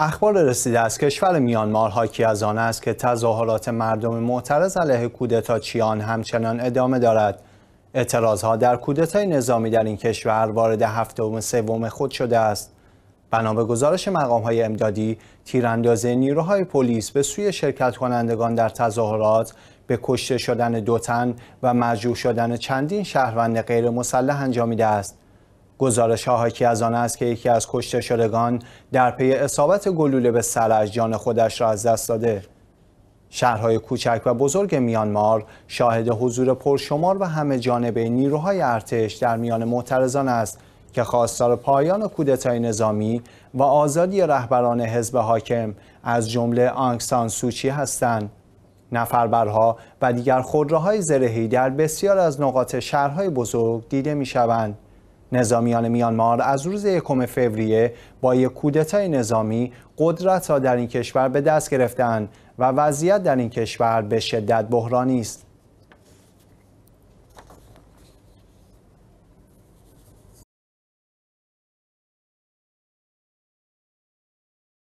اخبار رسیده از کشور میانمار حاکی از آن است که تظاهرات مردم معترض علیه کودتا چیان همچنان ادامه دارد اعتراضها در کودتای نظامی در این کشور وارد هفتم سوم خود شده است بنا به گزارش مقام های امدادی تیراندازی نیروهای پلیس به سوی شرکت کنندگان در تظاهرات به کشته شدن دو تن و مجروح شدن چندین شهروند غیر مسلح انجامیده است گزارش ها حاکی از آن است که یکی از کشته شدگان در پی اصابت گلوله به از جان خودش را از دست داده شهرهای کوچک و بزرگ میانمار شاهد حضور پرشمار و همه جانبه نیروهای ارتش در میان معترضان است که خواستار پایان کودتای نظامی و آزادی رهبران حزب حاکم از جمله آنکسان سوچی هستند. نفربرها و دیگر خودروهای زرهی در بسیار از نقاط شهرهای بزرگ دیده می شوند. نظامیان میانمار از روز یکم فوریه با یک کودتای نظامی قدرت را در این کشور به دست گرفتند و وضعیت در این کشور به شدت بحرانی است.